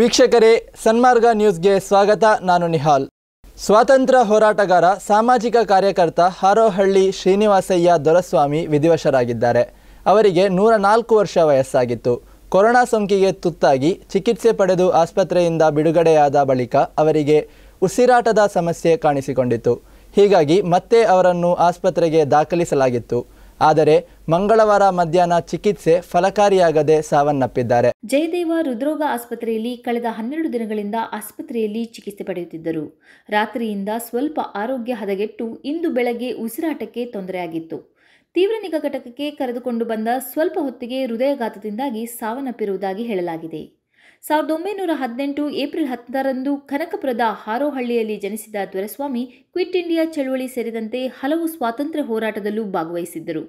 ವೀಕ್ಷಕರೇ ಸನ್ಮಾರ್ಗ ನ್ಯೂಸ್ಗೆ ಸ್ವಾಗತ ನಾನು ನಿಹಾಲ್ ಸ್ವಾತಂತ್ರ್ಯ ಹೋರಾಟಗಾರ ಸಾಮಾಜಿಕ ಕಾರ್ಯಕರ್ತ ಹಾರೋಹಳ್ಳಿ ಶ್ರೀನಿವಾಸಯ್ಯ ದೊರಸ್ವಾಮಿ ವಿಧಿವಶರಾಗಿದ್ದಾರೆ ಅವರಿಗೆ ನೂರ ನಾಲ್ಕು ವರ್ಷ ವಯಸ್ಸಾಗಿತ್ತು ಕೊರೋನಾ ಸೋಂಕಿಗೆ ತುತ್ತಾಗಿ ಚಿಕಿತ್ಸೆ ಪಡೆದು ಆಸ್ಪತ್ರೆಯಿಂದ ಬಿಡುಗಡೆಯಾದ ಬಳಿಕ ಅವರಿಗೆ ಉಸಿರಾಟದ ಸಮಸ್ಯೆ ಕಾಣಿಸಿಕೊಂಡಿತು ಹೀಗಾಗಿ ಮತ್ತೆ ಅವರನ್ನು ಆಸ್ಪತ್ರೆಗೆ ದಾಖಲಿಸಲಾಗಿತ್ತು ಆದರೆ ಮಂಗಳವಾರ ಮಧ್ಯಾಹ್ನ ಚಿಕಿತ್ಸೆ ಫಲಕಾರಿಯಾಗದೆ ಸಾವನ್ನಪ್ಪಿದ್ದಾರೆ ಜಯದೇವ ಹೃದ್ರೋಗ ಆಸ್ಪತ್ರೆಯಲ್ಲಿ ಕಳೆದ ಹನ್ನೆರಡು ದಿನಗಳಿಂದ ಆಸ್ಪತ್ರೆಯಲ್ಲಿ ಚಿಕಿತ್ಸೆ ಪಡೆಯುತ್ತಿದ್ದರು ರಾತ್ರಿಯಿಂದ ಸ್ವಲ್ಪ ಆರೋಗ್ಯ ಹದಗೆಟ್ಟು ಇಂದು ಬೆಳಗ್ಗೆ ಉಸಿರಾಟಕ್ಕೆ ತೊಂದರೆಯಾಗಿತ್ತು ತೀವ್ರ ನಿಗಾ ಘಟಕಕ್ಕೆ ಕರೆದುಕೊಂಡು ಬಂದ ಸ್ವಲ್ಪ ಹೊತ್ತಿಗೆ ಹೃದಯಾಘಾತದಿಂದಾಗಿ ಸಾವನ್ನಪ್ಪಿರುವುದಾಗಿ ಹೇಳಲಾಗಿದೆ ಸಾವಿರದ ಒಂಬೈನೂರ ಹದಿನೆಂಟು ಏಪ್ರಿಲ್ ಹತ್ತರಂದು ಕನಕಪುರದ ಹಾರೋಹಳ್ಳಿಯಲ್ಲಿ ಜನಿಸಿದ ದೊರೆಸ್ವಾಮಿ ಕ್ವಿಟ್ ಇಂಡಿಯಾ ಚಳುವಳಿ ಸೇರಿದಂತೆ ಹಲವು ಸ್ವಾತಂತ್ರ್ಯ ಹೋರಾಟದಲ್ಲೂ ಭಾಗವಹಿಸಿದ್ದರು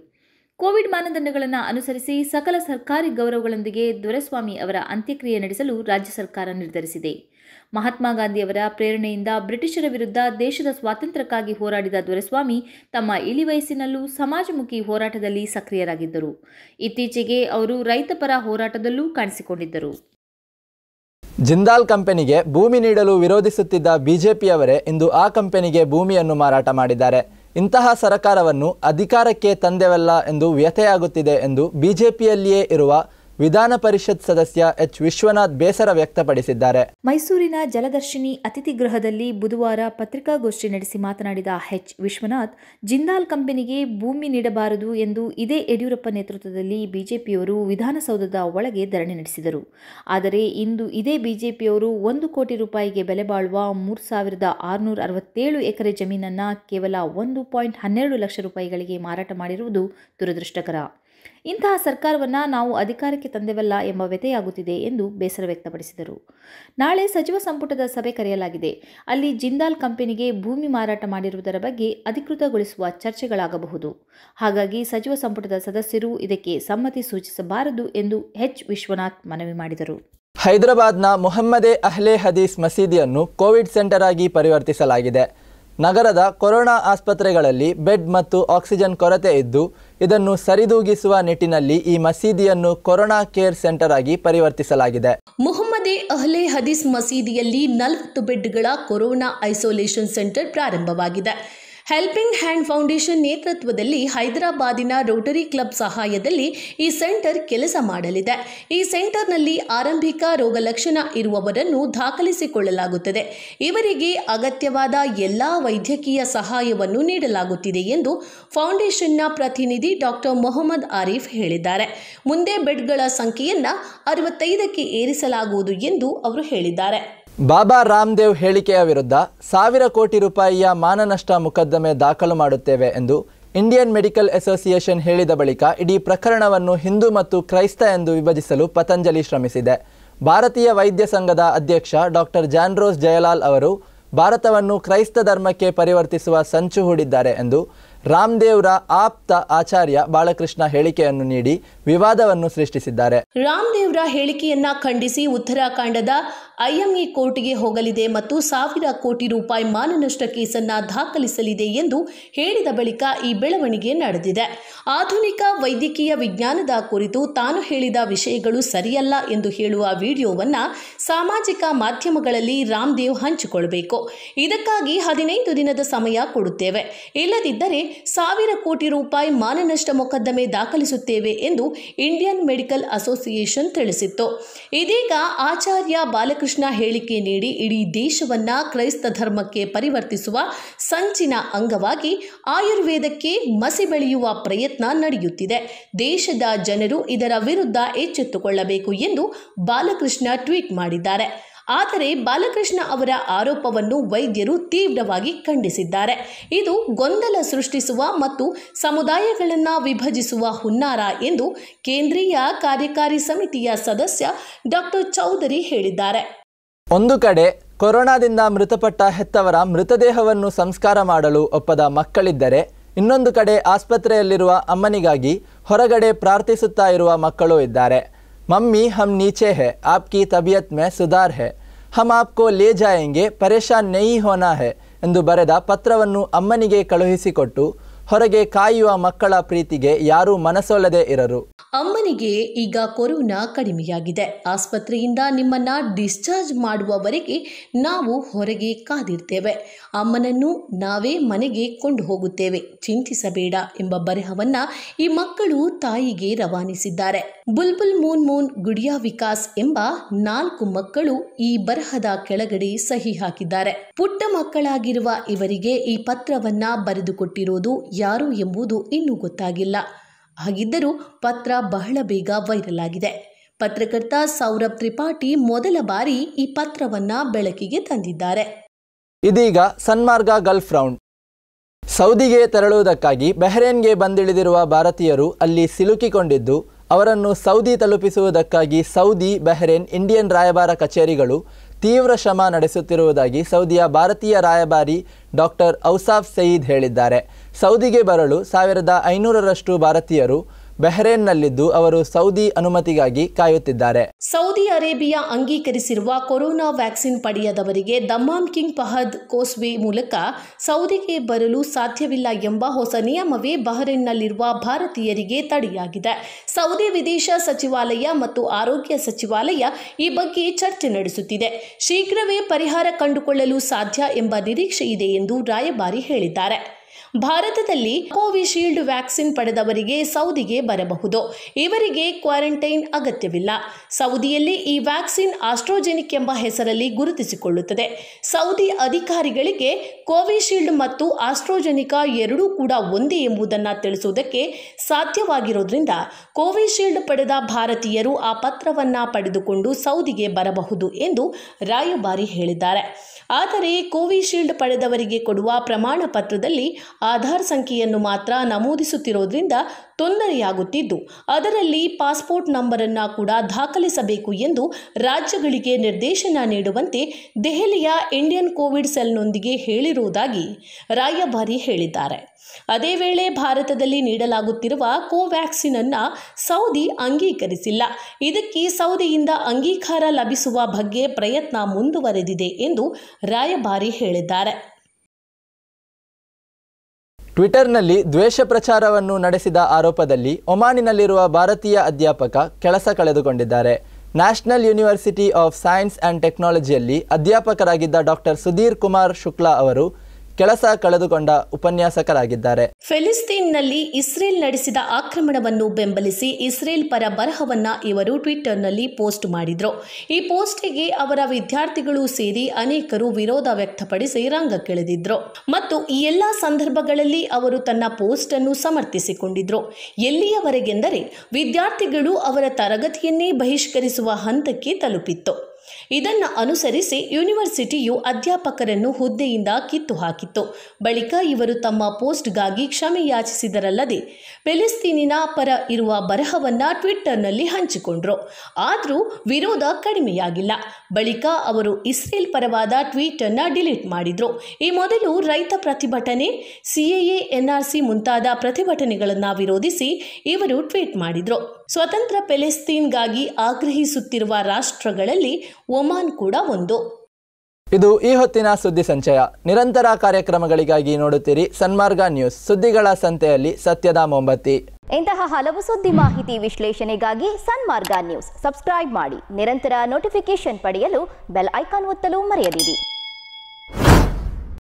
ಕೋವಿಡ್ ಮಾನದಂಡಗಳನ್ನು ಅನುಸರಿಸಿ ಸಕಲ ಸರ್ಕಾರಿ ಗೌರವಗಳೊಂದಿಗೆ ದೊರೆಸ್ವಾಮಿ ಅವರ ಅಂತ್ಯಕ್ರಿಯೆ ನಡೆಸಲು ರಾಜ್ಯ ಸರ್ಕಾರ ನಿರ್ಧರಿಸಿದೆ ಮಹಾತ್ಮ ಗಾಂಧಿಯವರ ಪ್ರೇರಣೆಯಿಂದ ಬ್ರಿಟಿಷರ ವಿರುದ್ಧ ದೇಶದ ಸ್ವಾತಂತ್ರ್ಯಕ್ಕಾಗಿ ಹೋರಾಡಿದ ದೊರೆಸ್ವಾಮಿ ತಮ್ಮ ಇಳಿವಯಸ್ಸಿನಲ್ಲೂ ಸಮಾಜಮುಖಿ ಹೋರಾಟದಲ್ಲಿ ಸಕ್ರಿಯರಾಗಿದ್ದರು ಇತ್ತೀಚೆಗೆ ಅವರು ರೈತಪರ ಹೋರಾಟದಲ್ಲೂ ಕಾಣಿಸಿಕೊಂಡಿದ್ದರು ಜಿಂದಾಲ್ ಕಂಪನಿಗೆ ಭೂಮಿ ನೀಡಲು ವಿರೋಧಿಸುತ್ತಿದ್ದ ಬಿಜೆಪಿಯವರೇ ಇಂದು ಆ ಕಂಪನಿಗೆ ಭೂಮಿಯನ್ನು ಮಾರಾಟ ಮಾಡಿದ್ದಾರೆ ಇಂತಹ ಸರಕಾರವನ್ನು ಅಧಿಕಾರಕ್ಕೆ ತಂದೆವಲ್ಲ ಎಂದು ವ್ಯಥೆಯಾಗುತ್ತಿದೆ ಎಂದು ಬಿಜೆಪಿಯಲ್ಲಿಯೇ ಇರುವ ವಿಧಾನ ಪರಿಷತ್ ಸದಸ್ಯ ಎಚ್ ವಿಶ್ವನಾಥ್ ಬೇಸರ ವ್ಯಕ್ತಪಡಿಸಿದ್ದಾರೆ ಮೈಸೂರಿನ ಜಲದರ್ಶಿನಿ ಅತಿಥಿ ಗೃಹದಲ್ಲಿ ಬುಧವಾರ ಪತ್ರಿಕಾಗೋಷ್ಠಿ ನಡೆಸಿ ಮಾತನಾಡಿದ ಎಚ್ ವಿಶ್ವನಾಥ್ ಜಿಂದಾಲ್ ಕಂಪನಿಗೆ ಭೂಮಿ ನೀಡಬಾರದು ಎಂದು ಇದೇ ಯಡಿಯೂರಪ್ಪ ನೇತೃತ್ವದಲ್ಲಿ ಬಿಜೆಪಿಯವರು ವಿಧಾನಸೌಧದ ಒಳಗೆ ಧರಣಿ ನಡೆಸಿದರು ಆದರೆ ಇಂದು ಇದೇ ಬಿಜೆಪಿಯವರು ಒಂದು ಕೋಟಿ ರೂಪಾಯಿಗೆ ಬೆಲೆ ಬಾಳುವ ಮೂರು ಸಾವಿರದ ಆರುನೂರ ಅರವತ್ತೇಳು ಎಕರೆ ಜಮೀನನ್ನು ಕೇವಲ ಒಂದು ಪಾಯಿಂಟ್ ಹನ್ನೆರಡು ಲಕ್ಷ ರೂಪಾಯಿಗಳಿಗೆ ಮಾರಾಟ ಮಾಡಿರುವುದು ದುರದೃಷ್ಟಕರ ಇಂತಹ ಸರ್ಕಾರವನ್ನು ನಾವು ಅಧಿಕಾರಕ್ಕೆ ತಂದೆವಲ್ಲ ಎಂಬ ವ್ಯತೆಯಾಗುತ್ತಿದೆ ಎಂದು ಬೇಸರ ವ್ಯಕ್ತಪಡಿಸಿದರು ನಾಳೆ ಸಚಿವ ಸಂಪುಟದ ಸಭೆ ಕರೆಯಲಾಗಿದೆ ಅಲ್ಲಿ ಜಿಂದಾಲ್ ಕಂಪನಿಗೆ ಭೂಮಿ ಮಾರಾಟ ಮಾಡಿರುವುದರ ಬಗ್ಗೆ ಅಧಿಕೃತಗೊಳಿಸುವ ಚರ್ಚೆಗಳಾಗಬಹುದು ಹಾಗಾಗಿ ಸಚಿವ ಸಂಪುಟದ ಸದಸ್ಯರು ಇದಕ್ಕೆ ಸಮ್ಮತಿ ಸೂಚಿಸಬಾರದು ಎಂದು ಎಚ್ ವಿಶ್ವನಾಥ್ ಮನವಿ ಮಾಡಿದರು ಹೈದರಾಬಾದ್ನ ಮೊಹಮ್ಮದೆ ಅಹ್ಲೆ ಹದೀಸ್ ಮಸೀದಿಯನ್ನು ಕೋವಿಡ್ ಸೆಂಟರ್ ಆಗಿ ಪರಿವರ್ತಿಸಲಾಗಿದೆ ನಗರದ ಕೊರೋನಾ ಆಸ್ಪತ್ರೆಗಳಲ್ಲಿ ಬೆಡ್ ಮತ್ತು ಆಕ್ಸಿಜನ್ ಕೊರತೆ ಇದ್ದು ಇದನ್ನು ಸರಿದೂಗಿಸುವ ನಿಟ್ಟಿನಲ್ಲಿ ಈ ಮಸೀದಿಯನ್ನು ಕೊರೋನಾ ಕೇರ್ ಸೆಂಟರ್ ಆಗಿ ಪರಿವರ್ತಿಸಲಾಗಿದೆ ಮೊಹಮ್ಮದಿ ಅಹ್ಲೆ ಹದೀಸ್ ಮಸೀದಿಯಲ್ಲಿ ನಲವತ್ತು ಬೆಡ್ಗಳ ಕೊರೋನಾ ಐಸೋಲೇಷನ್ ಸೆಂಟರ್ ಪ್ರಾರಂಭವಾಗಿದೆ ಹೆಲ್ಪಿಂಗ್ ಹ್ಯಾಂಡ್ ಫೌಂಡೇಶನ್ ನೇತೃತ್ವದಲ್ಲಿ ಹೈದರಾಬಾದಿನ ರೋಟರಿ ಕ್ಲಬ್ ಸಹಾಯದಲ್ಲಿ ಈ ಸೆಂಟರ್ ಕೆಲಸ ಮಾಡಲಿದೆ ಈ ಸೆಂಟರ್ನಲ್ಲಿ ಆರಂಭಿಕ ರೋಗಲಕ್ಷಣ ಇರುವವರನ್ನು ದಾಖಲಿಸಿಕೊಳ್ಳಲಾಗುತ್ತದೆ ಇವರಿಗೆ ಅಗತ್ಯವಾದ ಎಲ್ಲ ವೈದ್ಯಕೀಯ ಸಹಾಯವನ್ನು ನೀಡಲಾಗುತ್ತಿದೆ ಎಂದು ಫೌಂಡೇಶನ್ನ ಪ್ರತಿನಿಧಿ ಡಾಕ್ಟರ್ ಮೊಹಮ್ಮದ್ ಆರೀಫ್ ಹೇಳಿದ್ದಾರೆ ಮುಂದೆ ಬೆಡ್ಗಳ ಸಂಖ್ಯೆಯನ್ನು ಅರವತ್ತೈದಕ್ಕೆ ಏರಿಸಲಾಗುವುದು ಎಂದು ಅವರು ಹೇಳಿದ್ದಾರೆ ಬಾಬಾ ರಾಮದೇವ್ ಹೇಳಿಕೆಯ ವಿರುದ್ಧ ಸಾವಿರ ಕೋಟಿ ರೂಪಾಯಿಯ ಮಾನನಷ್ಟ ಮೊಕದ್ದಮೆ ದಾಖಲು ಮಾಡುತ್ತೇವೆ ಎಂದು ಇಂಡಿಯನ್ ಮೆಡಿಕಲ್ ಅಸೋಸಿಯೇಷನ್ ಹೇಳಿದ ಬಳಿಕ ಇಡೀ ಪ್ರಕರಣವನ್ನು ಹಿಂದೂ ಮತ್ತು ಕ್ರೈಸ್ತ ಎಂದು ವಿಭಜಿಸಲು ಪತಂಜಲಿ ಶ್ರಮಿಸಿದೆ ಭಾರತೀಯ ವೈದ್ಯ ಸಂಘದ ಅಧ್ಯಕ್ಷ ಡಾಕ್ಟರ್ ಜಾನ್ರೋಸ್ ಜಯಲಾಲ್ ಅವರು ಭಾರತವನ್ನು ಕ್ರೈಸ್ತ ಧರ್ಮಕ್ಕೆ ಪರಿವರ್ತಿಸುವ ಸಂಚು ಹೂಡಿದ್ದಾರೆ ಎಂದು ರಾಮದೇವ್ರ ಆಪ್ತ ಆಚಾರ್ಯ ಬಾಲಕೃಷ್ಣ ಹೇಳಿಕೆಯನ್ನು ನೀಡಿ ವಿವಾದವನ್ನು ಸೃಷ್ಟಿಸಿದ್ದಾರೆ ರಾಮದೇವ್ರ ಹೇಳಿಕೆಯನ್ನ ಖಂಡಿಸಿ ಉತ್ತರಾಖಂಡದ ಐಎಂಇ ಕೋರ್ಟ್ಗೆ ಹೋಗಲಿದೆ ಮತ್ತು ಸಾವಿರ ಕೋಟಿ ರೂಪಾಯಿ ಮಾನನಷ್ಟ ಕೇಸನ್ನ ದಾಖಲಿಸಲಿದೆ ಎಂದು ಹೇಳಿದ ಬಳಿಕ ಈ ಬೆಳವಣಿಗೆ ನಡೆದಿದೆ ಆಧುನಿಕ ವೈದ್ಯಕೀಯ ವಿಜ್ಞಾನದ ಕುರಿತು ತಾನು ಹೇಳಿದ ವಿಷಯಗಳು ಸರಿಯಲ್ಲ ಎಂದು ಹೇಳುವ ವಿಡಿಯೋವನ್ನ ಸಾಮಾಜಿಕ ಮಾಧ್ಯಮಗಳಲ್ಲಿ ರಾಮದೇವ್ ಹಂಚಿಕೊಳ್ಳಬೇಕು ಇದಕ್ಕಾಗಿ ಹದಿನೈದು ದಿನದ ಸಮಯ ಕೊಡುತ್ತೇವೆ ಇಲ್ಲದಿದ್ದರೆ ಸಾವಿರ ಕೋಟಿ ರೂಪಾಯಿ ಮಾನನಷ್ಟ ಮೊಕದ್ದಮೆ ದಾಖಲಿಸುತ್ತೇವೆ ಎಂದು ಇಂಡಿಯನ್ ಮೆಡಿಕಲ್ ಅಸೋಸಿಯೇಷನ್ ತಿಳಿಸಿತ್ತು ಇದೀಗ ಆಚಾರ್ಯ ಬಾಲಕೃಷ್ಣ ಹೇಳಿಕೆ ನೀಡಿ ಇಡೀ ದೇಶವನ್ನ ಕ್ರೈಸ್ತ ಧರ್ಮಕ್ಕೆ ಪರಿವರ್ತಿಸುವ ಸಂಚಿನ ಅಂಗವಾಗಿ ಆಯುರ್ವೇದಕ್ಕೆ ಮಸಿ ಬೆಳೆಯುವ ಪ್ರಯತ್ನ ನಡೆಯುತ್ತಿದೆ ದೇಶದ ಜನರು ಇದರ ವಿರುದ್ಧ ಎಚ್ಚೆತ್ತುಕೊಳ್ಳಬೇಕು ಎಂದು ಬಾಲಕೃಷ್ಣ ಟ್ವೀಟ್ ಮಾಡಿದ್ದಾರೆ ಆದರೆ ಬಾಲಕೃಷ್ಣ ಅವರ ಆರೋಪವನ್ನು ವೈದ್ಯರು ತೀವ್ರವಾಗಿ ಖಂಡಿಸಿದ್ದಾರೆ ಇದು ಗೊಂದಲ ಸೃಷ್ಟಿಸುವ ಮತ್ತು ಸಮುದಾಯಗಳನ್ನು ವಿಭಜಿಸುವ ಹುನ್ನಾರ ಎಂದು ಕೇಂದ್ರೀಯ ಕಾರ್ಯಕಾರಿ ಸಮಿತಿಯ ಸದಸ್ಯ ಡಾಕ್ಟರ್ ಚೌಧರಿ ಹೇಳಿದ್ದಾರೆ ಒಂದು ಕಡೆ ಕೊರೋನಾದಿಂದ ಮೃತಪಟ್ಟ ಹೆತ್ತವರ ಮೃತದೇಹವನ್ನು ಸಂಸ್ಕಾರ ಮಾಡಲು ಒಪ್ಪದ ಮಕ್ಕಳಿದ್ದರೆ ಇನ್ನೊಂದು ಕಡೆ ಆಸ್ಪತ್ರೆಯಲ್ಲಿರುವ ಅಮ್ಮನಿಗಾಗಿ ಹೊರಗಡೆ ಪ್ರಾರ್ಥಿಸುತ್ತಾ ಇರುವ ಮಕ್ಕಳು ಇದ್ದಾರೆ ಮಮ್ಮಿ ಹಮ್ ನೀಚೆ ಹೇ ಆಪ್ಕಿ ತಬಿಯತ್ ಮೆ ಸುಧಾರ್ ಹೆ ಹಮ್ ಆಪ್ಕೋ ಲೇ ಜಾಯಂಗೆ ಪರೇಶಾನ್ ನೈ ಹೋನಾ ಹೆ ಎಂದು ಬರೆದ ಪತ್ರವನ್ನು ಅಮ್ಮನಿಗೆ ಕಳುಹಿಸಿಕೊಟ್ಟು ಹೊರಗೆ ಕಾಯುವ ಮಕ್ಕಳ ಪ್ರೀತಿಗೆ ಯಾರೂ ಮನಸೊಲ್ಲದೆ ಇರರು ಅಮ್ಮನಿಗೆ ಈಗ ಕೊರೋನಾ ಕಡಿಮೆಯಾಗಿದೆ ಆಸ್ಪತ್ರೆಯಿಂದ ನಿಮ್ಮನ್ನು ಡಿಸ್ಚಾರ್ಜ್ ಮಾಡುವವರೆಗೆ ನಾವು ಹೊರಗೆ ಕಾದಿರ್ತೇವೆ ಅಮ್ಮನನ್ನು ನಾವೇ ಮನೆಗೆ ಕೊಂಡು ಹೋಗುತ್ತೇವೆ ಚಿಂತಿಸಬೇಡ ಎಂಬ ಬರಹವನ್ನು ಈ ಮಕ್ಕಳು ತಾಯಿಗೆ ರವಾನಿಸಿದ್ದಾರೆ ಬುಲ್ಬುಲ್ ಮೂನ್ ಮೂನ್ ಗುಡಿಯಾ ವಿಕಾಸ್ ಎಂಬ ನಾಲ್ಕು ಮಕ್ಕಳು ಈ ಬರಹದ ಕೆಳಗಡೆ ಸಹಿ ಹಾಕಿದ್ದಾರೆ ಪುಟ್ಟ ಮಕ್ಕಳಾಗಿರುವ ಇವರಿಗೆ ಈ ಪತ್ರವನ್ನ ಬರೆದುಕೊಟ್ಟಿರುವುದು ಯಾರು ಎಂಬುದು ಇನ್ನೂ ಗೊತ್ತಾಗಿಲ್ಲ ಹಾಗಿದ್ದರೂ ಪತ್ರ ಬಹಳ ಬೇಗ ವೈರಲ್ ಆಗಿದೆ ಪತ್ರಕರ್ತ ಸೌರಭ್ ತ್ರಿಪಾಠಿ ಮೊದಲ ಬಾರಿ ಈ ಪತ್ರವನ್ನ ಬೆಳಕಿಗೆ ತಂದಿದ್ದಾರೆ ಇದೀಗ ಸನ್ಮಾರ್ಗ ಗಲ್ಫ್ ರೌಂಡ್ ಸೌದಿಗೆ ತೆರಳುವುದಕ್ಕಾಗಿ ಬೆಹ್ರೇನ್ಗೆ ಬಂದಿಳಿದಿರುವ ಭಾರತೀಯರು ಅಲ್ಲಿ ಸಿಲುಕಿಕೊಂಡಿದ್ದು ಅವರನ್ನು ಸೌದಿ ತಲುಪಿಸುವುದಕ್ಕಾಗಿ ಸೌದಿ ಬೆಹ್ರೇನ್ ಇಂಡಿಯನ್ ರಾಯಭಾರ ಕಚೇರಿಗಳು ತೀವ್ರ ಶ್ರಮ ನಡೆಸುತ್ತಿರುವುದಾಗಿ ಸೌದಿಯ ಭಾರತೀಯ ರಾಯಭಾರಿ ಡಾಕ್ಟರ್ ಔಸಾಫ್ ಸಯೀದ್ ಹೇಳಿದ್ದಾರೆ ಸೌದಿಗೆ ಬರಲು ಸಾವಿರದ ಐನೂರರಷ್ಟು ಭಾರತೀಯರು ಬೆಹ್ರೇನ್ನಲ್ಲಿದ್ದು ಅವರು ಸೌದಿ ಅನುಮತಿಗಾಗಿ ಕಾಯುತ್ತಿದ್ದಾರೆ ಸೌದಿ ಅರೇಬಿಯಾ ಅಂಗೀಕರಿಸಿರುವ ಕೊರೋನಾ ವ್ಯಾಕ್ಸಿನ್ ಪಡೆಯದವರಿಗೆ ದಮ್ಮಾಮ್ ಕಿಂಗ್ ಫಹದ್ ಕೋಸ್ವೆ ಮೂಲಕ ಸೌದಿಗೆ ಬರಲು ಸಾಧ್ಯವಿಲ್ಲ ಎಂಬ ಹೊಸ ನಿಯಮವೇ ಬಹರೇನ್ನಲ್ಲಿರುವ ಭಾರತೀಯರಿಗೆ ತಡೆಯಾಗಿದೆ ಸೌದಿ ವಿದೇಶ ಸಚಿವಾಲಯ ಮತ್ತು ಆರೋಗ್ಯ ಸಚಿವಾಲಯ ಈ ಬಗ್ಗೆ ಚರ್ಚೆ ನಡೆಸುತ್ತಿದೆ ಶೀಘ್ರವೇ ಪರಿಹಾರ ಕಂಡುಕೊಳ್ಳಲು ಸಾಧ್ಯ ಎಂಬ ನಿರೀಕ್ಷೆ ಇದೆ ಎಂದು ರಾಯಭಾರಿ ಹೇಳಿದ್ದಾರೆ ಭಾರತದಲ್ಲಿ ಕೋವಿಶೀಲ್ಡ್ ವ್ಯಾಕ್ಸಿನ್ ಪಡೆದವರಿಗೆ ಸೌದಿಗೆ ಬರಬಹುದು ಇವರಿಗೆ ಕ್ವಾರಂಟೈನ್ ಅಗತ್ಯವಿಲ್ಲ ಸೌದಿಯಲ್ಲಿ ಈ ವ್ಯಾಕ್ಸಿನ್ ಆಸ್ಟ್ರೋಜೆನಿಕ್ ಎಂಬ ಹೆಸರಲ್ಲಿ ಗುರುತಿಸಿಕೊಳ್ಳುತ್ತದೆ ಸೌದಿ ಅಧಿಕಾರಿಗಳಿಗೆ ಕೋವಿಶೀಲ್ಡ್ ಮತ್ತು ಆಸ್ಟ್ರೋಜೆನಿಕ ಎರಡೂ ಕೂಡ ಒಂದೇ ಎಂಬುದನ್ನು ತಿಳಿಸುವುದಕ್ಕೆ ಸಾಧ್ಯವಾಗಿರೋದ್ರಿಂದ ಕೋವಿಶೀಲ್ಡ್ ಪಡೆದ ಭಾರತೀಯರು ಆ ಪತ್ರವನ್ನು ಪಡೆದುಕೊಂಡು ಸೌದಿಗೆ ಬರಬಹುದು ಎಂದು ರಾಯಭಾರಿ ಹೇಳಿದ್ದಾರೆ ಆದರೆ ಕೋವಿಶೀಲ್ಡ್ ಪಡೆದವರಿಗೆ ಕೊಡುವ ಪ್ರಮಾಣ ಪತ್ರದಲ್ಲಿ ಆಧಾರ್ ಸಂಖ್ಯೆಯನ್ನು ಮಾತ್ರ ನಮೂದಿಸುತ್ತಿರುವುದರಿಂದ ತೊಂದರೆಯಾಗುತ್ತಿದ್ದು ಅದರಲ್ಲಿ ಪಾಸ್ಪೋರ್ಟ್ ನಂಬರನ್ನು ಕೂಡ ದಾಖಲಿಸಬೇಕು ಎಂದು ರಾಜ್ಯಗಳಿಗೆ ನಿರ್ದೇಶನ ನೀಡುವಂತೆ ದೆಹಲಿಯ ಇಂಡಿಯನ್ ಕೋವಿಡ್ ಸೆಲ್ನೊಂದಿಗೆ ಹೇಳಿರುವುದಾಗಿ ರಾಯಭಾರಿ ಹೇಳಿದ್ದಾರೆ ಅದೇ ವೇಳೆ ಭಾರತದಲ್ಲಿ ನೀಡಲಾಗುತ್ತಿರುವ ಕೋವ್ಯಾಕ್ಸಿನ್ ಅನ್ನು ಸೌದಿ ಅಂಗೀಕರಿಸಿಲ್ಲ ಇದಕ್ಕೆ ಸೌದಿಯಿಂದ ಅಂಗೀಕಾರ ಲಭಿಸುವ ಬಗ್ಗೆ ಪ್ರಯತ್ನ ಮುಂದುವರೆದಿದೆ ಎಂದು ರಾಯಭಾರಿ ಹೇಳಿದ್ದಾರೆ ಟ್ವಿಟರ್ನಲ್ಲಿ ದ್ವೇಷ ಪ್ರಚಾರವನ್ನು ನಡೆಸಿದ ಆರೋಪದಲ್ಲಿ ಒಮಾನಿನಲ್ಲಿರುವ ಭಾರತೀಯ ಅಧ್ಯಾಪಕ ಕೆಲಸ ಕಳೆದುಕೊಂಡಿದ್ದಾರೆ National University of Science and ಟೆಕ್ನಾಲಜಿಯಲ್ಲಿ ಅಧ್ಯಾಪಕರಾಗಿದ್ದ ಡಾಕ್ಟರ್ ಸುಧೀರ್ ಕುಮಾರ್ ಶುಕ್ಲಾ ಅವರು ಕೆಲಸ ಕಳೆದುಕೊಂಡ ಉಪನ್ಯಾಸಕರಾಗಿದ್ದಾರೆ ಫೆಲಿಸ್ತೀನ್ನಲ್ಲಿ ಇಸ್ರೇಲ್ ನಡೆಸಿದ ಆಕ್ರಮಣವನ್ನು ಬೆಂಬಲಿಸಿ ಇಸ್ರೇಲ್ ಪರ ಬರಹವನ್ನ ಇವರು ಟ್ವಿಟ್ಟರ್ನಲ್ಲಿ ಪೋಸ್ಟ್ ಮಾಡಿದ್ರು ಈ ಪೋಸ್ಟಿಗೆ ಅವರ ವಿದ್ಯಾರ್ಥಿಗಳು ಸೇರಿ ಅನೇಕರು ವಿರೋಧ ವ್ಯಕ್ತಪಡಿಸಿ ರಂಗಕ್ಕಿಳಿದಿದ್ರು ಮತ್ತು ಈ ಎಲ್ಲಾ ಸಂದರ್ಭಗಳಲ್ಲಿ ಅವರು ತನ್ನ ಪೋಸ್ಟ್ ಅನ್ನು ಸಮರ್ಥಿಸಿಕೊಂಡಿದ್ರು ಎಲ್ಲಿಯವರೆಗೆಂದರೆ ವಿದ್ಯಾರ್ಥಿಗಳು ಅವರ ತರಗತಿಯನ್ನೇ ಬಹಿಷ್ಕರಿಸುವ ಹಂತಕ್ಕೆ ತಲುಪಿತ್ತು ಇದನ್ನು ಅನುಸರಿಸಿ ಯೂನಿವರ್ಸಿಟಿಯು ಅಧ್ಯಾಪಕರನ್ನು ಹುದ್ದೆಯಿಂದ ಕಿತ್ತು ಹಾಕಿತ್ತು ಬಳಿಕ ಇವರು ತಮ್ಮ ಪೋಸ್ಟ್ಗಾಗಿ ಕ್ಷಮೆ ಯಾಚಿಸಿದರಲ್ಲದೆ ಫೆಲಿಸ್ತೀನಿನ ಪರ ಇರುವ ಬರಹವನ್ನು ಟ್ವಿಟ್ಟರ್ನಲ್ಲಿ ಹಂಚಿಕೊಂಡ್ರು ಆದರೂ ವಿರೋಧ ಕಡಿಮೆಯಾಗಿಲ್ಲ ಬಳಿಕ ಅವರು ಇಸ್ರೇಲ್ ಪರವಾದ ಟ್ವೀಟ್ ಅನ್ನು ಡಿಲೀಟ್ ಮಾಡಿದ್ರು ಈ ಮೊದಲು ರೈತ ಪ್ರತಿಭಟನೆ ಸಿಎಎ ಎನ್ಆರ್ಸಿ ಮುಂತಾದ ಪ್ರತಿಭಟನೆಗಳನ್ನು ವಿರೋಧಿಸಿ ಇವರು ಟ್ವೀಟ್ ಮಾಡಿದರು ಸ್ವತಂತ್ರ ಪೆಲೆಸ್ತೀನ್ಗಾಗಿ ಆಗ್ರಹಿಸುತ್ತಿರುವ ರಾಷ್ಟ್ರಗಳಲ್ಲಿ ಒಮಾನ್ ಕೂಡ ಒಂದು ಇದು ಈ ಹೊತ್ತಿನ ಸುದ್ದಿ ಸಂಚಯ ನಿರಂತರ ಕಾರ್ಯಕ್ರಮಗಳಿಗಾಗಿ ನೋಡುತ್ತೀರಿ ಸನ್ಮಾರ್ಗ ನ್ಯೂಸ್ ಸುದ್ದಿಗಳ ಸಂತೆಯಲ್ಲಿ ಸತ್ಯದ ಮೊಂಬತ್ತಿ ಇಂತಹ ಹಲವು ಸುದ್ದಿ ಮಾಹಿತಿ ವಿಶ್ಲೇಷಣೆಗಾಗಿ ಸನ್ಮಾರ್ಗ ನ್ಯೂಸ್ ಸಬ್ಸ್ಕ್ರೈಬ್ ಮಾಡಿ ನಿರಂತರ ನೋಟಿಫಿಕೇಶನ್ ಪಡೆಯಲು ಬೆಲ್ ಐಕಾನ್ ಒತ್ತಲು ಮರೆಯದಿರಿ